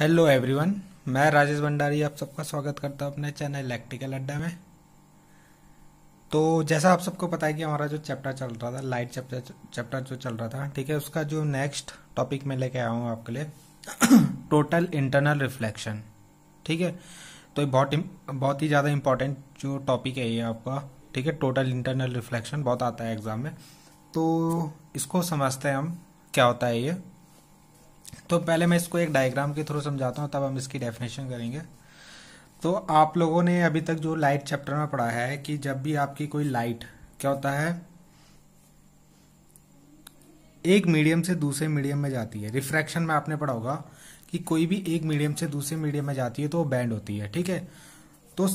hello everyone मैं राजेश भंडारी आप सबका स्वागत करता हूँ अपने चैनल इलेक्ट्रिकल अड्डा में तो जैसा आप सबको पता है कि हमारा जो चैप्टर चल रहा था लाइट चैप्टर चैप्टर जो चल रहा था ठीक है उसका जो नेक्स्ट टॉपिक मैं लेके आया हूँ आपके लिए टोटल इंटरनल रिफ्लेक्शन ठीक है तो बहुत बहुत ही ज़्यादा इंपॉर्टेंट जो टॉपिक है ये आपका ठीक है टोटल इंटरनल रिफ्लेक्शन बहुत आता है एग्जाम में तो इसको समझते हैं हम क्या होता है ये तो पहले मैं इसको एक डायग्राम के थ्रू समझाता हूँ तब हम इसकी डेफिनेशन करेंगे तो आप लोगों ने अभी तक जो लाइट चैप्टर में पढ़ा है कि जब भी आपकी कोई लाइट क्या होता है एक मीडियम से दूसरे मीडियम में जाती है रिफ्रैक्शन में आपने पढ़ा होगा कि कोई भी एक मीडियम से दूसरे मीडियम में जाती है तो वो बैंड होती है ठीक है तो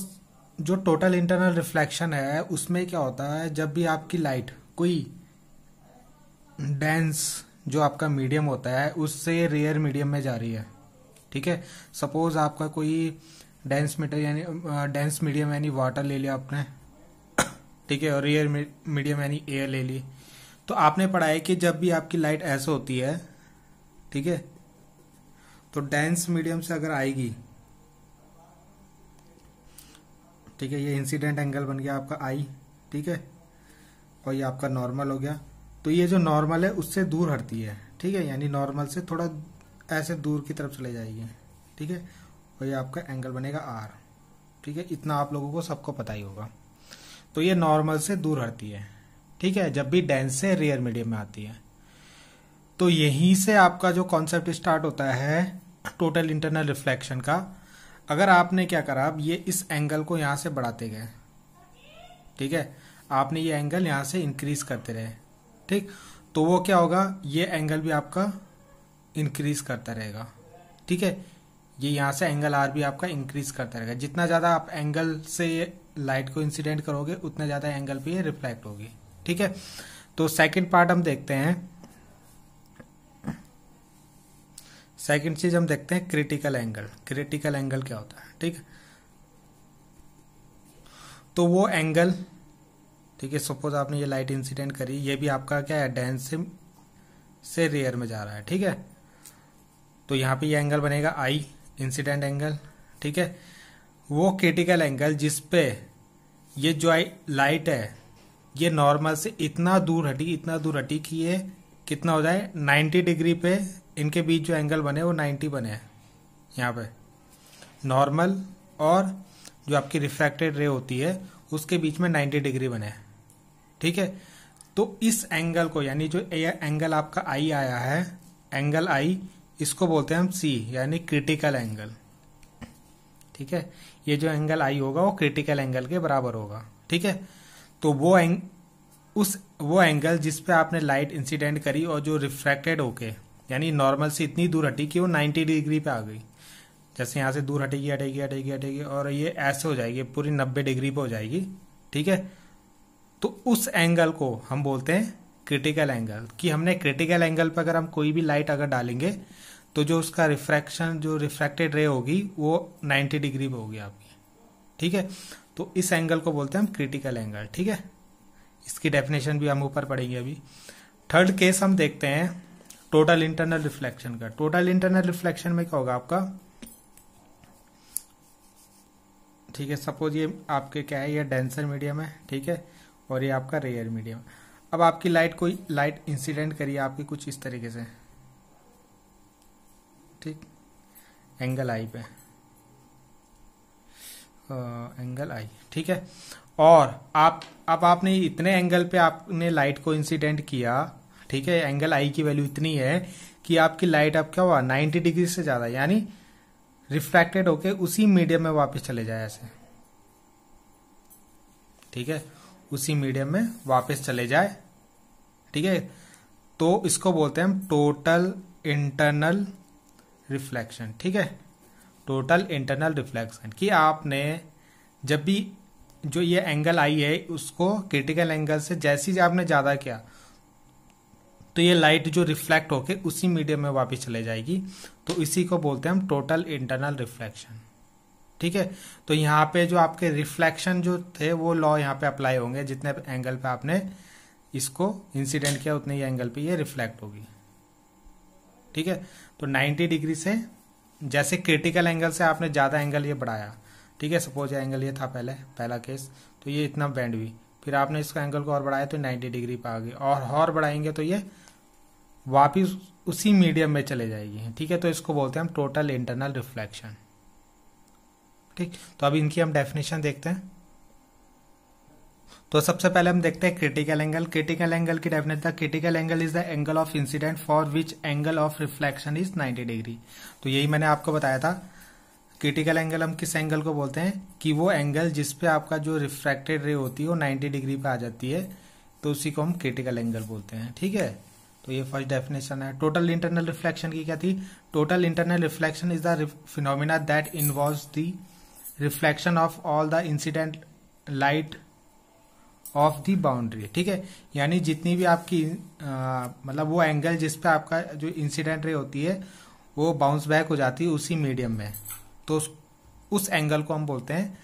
जो टोटल इंटरनल रिफ्लेक्शन है उसमें क्या होता है जब भी आपकी लाइट कोई डेंस जो आपका मीडियम होता है उससे रेयर मीडियम में जा रही है ठीक है सपोज आपका कोई डेंस मीटर यानी डेंस मीडियम यानी वाटर ले लिया आपने ठीक है और रेयर मीडियम यानी एयर ले ली तो आपने पढ़ा है कि जब भी आपकी लाइट ऐसे होती है ठीक है तो डेंस मीडियम से अगर आएगी ठीक है ये इंसिडेंट एंगल बन गया आपका आई ठीक है और ये आपका नॉर्मल हो गया तो ये जो नॉर्मल है उससे दूर हटती है ठीक है यानी नॉर्मल से थोड़ा ऐसे दूर की तरफ चले जाएगी ठीक है और ये आपका एंगल बनेगा आर ठीक है इतना आप लोगों को सबको पता ही होगा तो ये नॉर्मल से दूर हटती है ठीक है जब भी डेंस से रेयर मीडियम में आती है तो यहीं से आपका जो कॉन्सेप्ट स्टार्ट होता है टोटल इंटरनल रिफ्लेक्शन का अगर आपने क्या करा अब ये इस एंगल को यहां से बढ़ाते गए ठीक है आपने ये एंगल यहां से इंक्रीज करते रहे ठीक तो वो क्या होगा ये एंगल भी आपका इंक्रीज करता रहेगा ठीक है ये यहाँ से एंगल आर भी आपका इंक्रीज करता रहेगा जितना ज़्यादा आप एंगल से लाइट को इंसिडेंट करोगे उतना ज़्यादा एंगल पे ये रिफ्लेक्ट होगी ठीक है तो सेकंड पार्ट हम देखते हैं सेकंड चीज हम देखते हैं क्रिटिकल एंगल क्रिटिकल एंगल क्या होता है ठीक तो वो एंगल ठीक है सपोज आपने ये लाइट इंसिडेंट करी ये भी आपका क्या है डेंस से से रेयर में जा रहा है ठीक है तो यहाँ पे ये एंगल बनेगा आई इंसिडेंट एंगल ठीक है वो क्रिटिकल एंगल जिस पे ये जो लाइट है ये नॉर्मल से इतना दूर हटी इतना दूर हटी कि ये कितना हो जाए 90 डिग्री पे इनके बीच जो एंगल बने वो 90 बने यहाँ पे नॉर्मल और जो आपकी रिफ्रैक्टेड रे होती है उसके बीच में 90 डिग्री बने ठीक है तो इस एंगल को यानी जो एंगल आपका आई आया है एंगल आई इसको बोलते हैं हम सी यानी क्रिटिकल एंगल ठीक है ये जो एंगल आई होगा वो क्रिटिकल एंगल के बराबर होगा ठीक है तो वो एंग उस वो एंगल जिस पे आपने लाइट इंसिडेंट करी और जो रिफ्रैक्टेड होके यानी नॉर्मल से इतनी दूर हटी कि वो 90 डिग्री पे आ गई जैसे यहाँ से दूर हटेगी हटेगी हटेगी हटेगी और ये ऐसे हो जाएगी पूरी 90 डिग्री पे हो जाएगी ठीक है तो उस एंगल को हम बोलते हैं क्रिटिकल एंगल कि हमने क्रिटिकल एंगल पर अगर हम कोई भी लाइट अगर डालेंगे तो जो उसका रिफ्रैक्शन जो रिफ्रैक्टेड रे होगी वो 90 डिग्री पर होगी आपकी ठीक है तो इस एंगल को बोलते हैं हम क्रिटिकल एंगल ठीक है इसकी डेफिनेशन भी हम ऊपर पढ़ेंगे अभी थर्ड केस हम देखते हैं टोटल इंटरनल रिफ्लेक्शन का टोटल इंटरनल रिफ्लेक्शन में क्या होगा आपका ठीक है सपोज ये आपके क्या है ये डेंसर मीडियम है ठीक है और ये आपका रेयर मीडियम अब आपकी लाइट कोई लाइट इंसिडेंट करिए आपकी कुछ इस तरीके से ठीक एंगल आई पे एंगल आई ठीक है और आप अब आपने इतने एंगल पे आपने लाइट को इंसिडेंट किया ठीक है एंगल आई की वैल्यू इतनी है कि आपकी लाइट अब क्या हुआ 90 डिग्री से ज्यादा यानी रिफ्रैक्टेड होके उसी मीडियम में वापस चले जाए ऐसे ठीक है उसी मीडियम में वापस चले जाए ठीक है तो इसको बोलते हैं हम टोटल इंटरनल रिफ्लेक्शन ठीक है टोटल इंटरनल रिफ्लेक्शन कि आपने जब भी जो ये एंगल आई है उसको क्रिटिकल एंगल से जैसी आपने ज़्यादा किया तो ये लाइट जो रिफ्लेक्ट होके उसी मीडियम में वापस चले जाएगी तो इसी को बोलते हैं हम टोटल इंटरनल रिफ्लेक्शन ठीक है तो यहाँ पे जो आपके रिफ्लेक्शन जो थे वो लॉ यहाँ पे अप्लाई होंगे जितने एंगल पे आपने इसको इंसिडेंट किया उतने ही एंगल पे ये रिफ्लेक्ट होगी ठीक है तो 90 डिग्री से जैसे क्रिटिकल एंगल से आपने ज़्यादा एंगल ये बढ़ाया ठीक है सपोज एंगल ये था पहले पहला केस तो ये इतना बैंड हुई फिर आपने इसका एंगल को और बढ़ाया तो नाइन्टी डिग्री पर आ गई और और बढ़ाएंगे तो ये वापिस उसी मीडियम में चले जाएगी ठीक है तो इसको बोलते हैं हम टोटल इंटरनल रिफ्लेक्शन ठीक तो अब इनकी हम डेफिनेशन देखते हैं तो सबसे पहले हम देखते हैं क्रिटिकल एंगल क्रिटिकल एंगल की definition critical angle is the angle of incident for which angle of reflection is 90 degree तो यही मैंने आपको बताया था क्रिटिकल एंगल हम किस एंगल को बोलते हैं कि वो एंगल जिसपे आपका जो रिफ्रैक्टेड रे होती है वो 90 डिग्री पे आ जाती है तो उसी को हम क्रिटिकल एंगल बोलते हैं ठीक है तो ये फर्स्ट डेफिनेशन है टोटल इंटरनल रिफ्लेक्शन की क्या थी total internal reflection is the phenomena that involve the reflection of all the incident light of the boundary ठीक है यानी जितनी भी आपकी मतलब वो एंगल जिस पे आपका जो इंसिडेंट रे होती है वो बाउंस बैक हो जाती है उसी मीडियम में तो उस, उस एंगल को हम बोलते हैं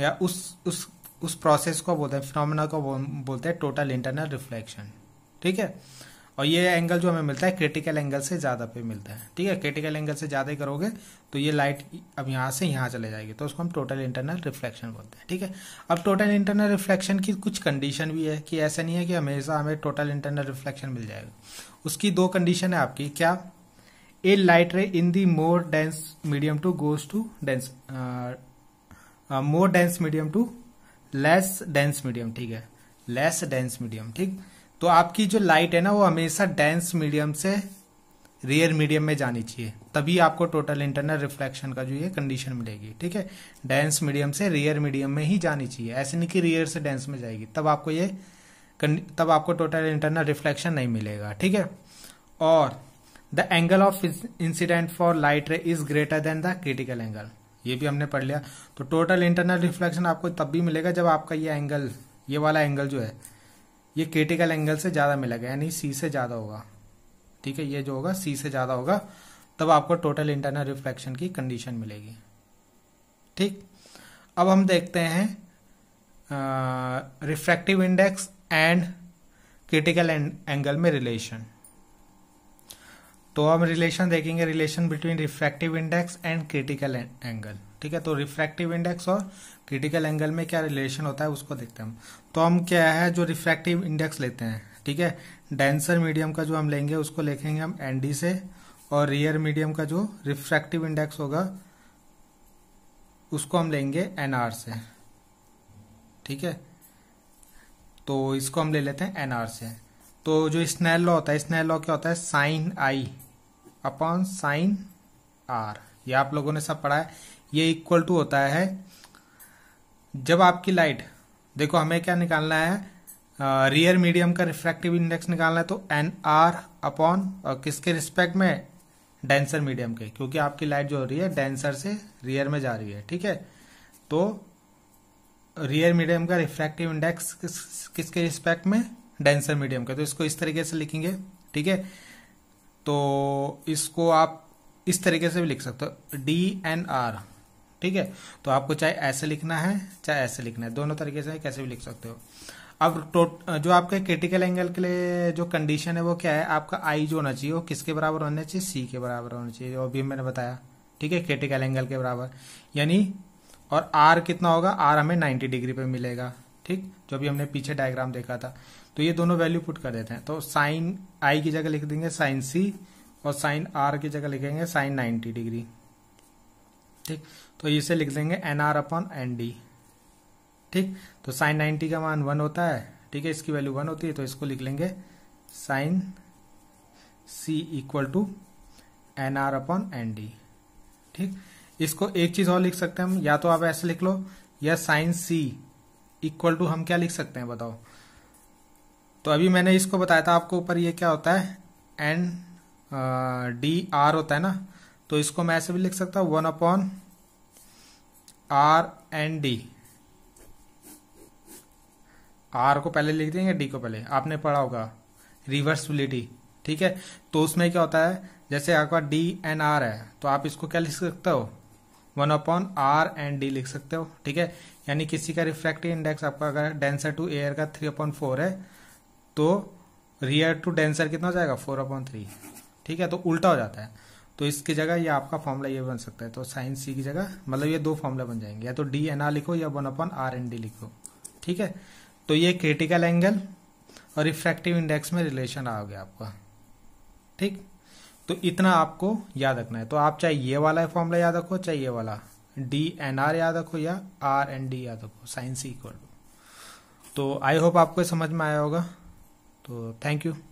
या उस उस उस प्रोसेस को बोलते हैं फिनोमिना को बोलते हैं टोटल इंटरनल रिफ्लेक्शन ठीक है और ये एंगल जो हमें मिलता है क्रिटिकल एंगल से ज़्यादा पे मिलता है ठीक है क्रिटिकल एंगल से ज़्यादा करोगे तो ये लाइट अब यहाँ से यहाँ चले जाएगी तो उसको हम टोटल इंटरनल रिफ्लेक्शन बोलते हैं ठीक है अब टोटल इंटरनल रिफ्लेक्शन की कुछ कंडीशन भी है कि ऐसा नहीं है कि हमेशा हमें टोटल इंटरनल रिफ्लेक्शन मिल जाएगा उसकी दो कंडीशन है आपकी क्या a light ray in the more dense medium to goes to dense more dense medium to less dense medium ठीक है लेस डेंस मीडियम ठीक तो आपकी जो लाइट है ना वो हमेशा डेंस मीडियम से रियर मीडियम में जानी चाहिए तभी आपको टोटल इंटरनल रिफ्लेक्शन का जो ये कंडीशन मिलेगी ठीक है डेंस मीडियम से रियर मीडियम में ही जानी चाहिए ऐसे नहीं कि रेयर से डेंस में जाएगी तब आपको ये तब आपको टोटल इंटरनल रिफ्लेक्शन नहीं मिलेगा ठीक है और the angle of incident for light ray is greater than the critical angle ये भी हमने पढ़ लिया तो टोटल इंटरनल रिफ्लेक्शन आपको तब भी मिलेगा जब आपका ये एंगल ये वाला एंगल जो है ये क्रिटिकल एंगल से ज्यादा मिलेगा यानी सी से ज्यादा होगा ठीक है ये जो होगा सी से ज्यादा होगा तब आपको टोटल इंटरनल रिफ्लेक्शन की कंडीशन मिलेगी ठीक अब हम देखते हैं refractive index and critical angle में रिलेशन तो हम रिलेशन देखेंगे relation between refractive index and critical angle ठीक है तो रिफ्रैक्टिव इंडेक्स और क्रिटिकल एंगल में क्या रिलेशन होता है उसको देखते हैं तो हम क्या है जो रिफ्रैक्टिव इंडेक्स लेते हैं ठीक है डेंसर मीडियम का जो हम लेंगे उसको लिखेंगे हम एनडी से और रियर मीडियम का जो रिफ्रैक्टिव इंडेक्स होगा उसको हम लेंगे एनआर से ठीक है तो इसको हम ले लेते हैं एनआर से तो जो स्नेल लॉ होता है स्नेल लॉ क्या होता है sine I upon sine R ये आप लोगों ने सब पढ़ा है ये इक्वल टू होता है जब आपकी लाइट देखो हमें क्या निकालना है रियर मीडियम का रिफ्रैक्टिव इंडेक्स निकालना है तो एन आर अपॉन और किसके रिस्पेक्ट में डेंसर मीडियम के क्योंकि आपकी लाइट जो हो रही है डेंसर से रियर में जा रही है ठीक है तो रियर मीडियम का रिफ्रैक्टिव इंडेक्स किस, किसके रिस्पेक्ट में डेंसर मीडियम का तो इसको इस तरीके से लिखेंगे ठीक है तो इसको आप इस तरीके से भी लिख सकते हो डी एन आर ठीक है तो आपको चाहे ऐसे लिखना है चाहे ऐसे लिखना है दोनों तरीके से कैसे भी लिख सकते हो अब टोट जो आपके क्रिटिकल एंगल के लिए जो कंडीशन है वो क्या है आपका आई जो होना चाहिए वो किसके बराबर होना चाहिए सी के बराबर होना चाहिए जो अभी मैंने बताया ठीक है क्रिटिकल एंगल के बराबर यानी और आर कितना होगा आर हमें नाइन्टी डिग्री पे मिलेगा ठीक जो भी हमने पीछे डायग्राम देखा था तो ये दोनों वैल्यू पुट कर देते हैं तो साइन आई की जगह लिख देंगे साइन सी और साइन आर की जगह लिखेंगे साइन नाइन्टी डिग्री ठीक तो इसे लिख देंगे N R upon N D ठीक तो साइन नाइनटी का मान वन होता है ठीक है इसकी वैल्यू वन होती है तो इसको लिख लेंगे sine C equal to N R upon N D ठीक इसको एक चीज और लिख सकते हैं हम या तो आप ऐसे लिख लो या साइन सी इक्वल टू हम क्या लिख सकते हैं बताओ तो अभी मैंने इसको बताया था आपको ऊपर ये क्या होता है एन डी आर होता है ना तो इसको मैं ऐसे भी लिख सकता हूं one upon R and D R को पहले लिख देंगे डी को पहले आपने पढ़ा होगा रिवर्सिबिलिटी ठीक है तो उसमें क्या होता है जैसे आपका डी एन आर है तो आप इसको क्या लिख सकते हो one upon R and D लिख सकते हो ठीक है यानी किसी का रिफ्लेक्टिव इंडेक्स आपका अगर डेंसर टू एयर का थ्री अपॉन फोर है तो रियर टू डेंसर कितना हो जाएगा फोर अपॉन थ्री ठीक है तो उल्टा हो जाता है तो इसकी जगह ये आपका फॉर्मूला ये बन सकता है तो साइन सी की जगह मतलब ये दो फॉर्मूला बन जाएंगे या तो डी एन आर लिखो या one upon R N D लिखो ठीक है तो ये क्रिटिकल एंगल और रिफ्रैक्टिव इंडेक्स में रिलेशन आ गया आपका ठीक तो इतना आपको याद रखना है तो आप चाहे ये वाला फॉर्मूला याद रखो चाहे ये वाला डी एन आर याद रखो या आर एन डी याद रखो साइन सी इक्वल तो आई होप आपको समझ में आया होगा तो थैंक यू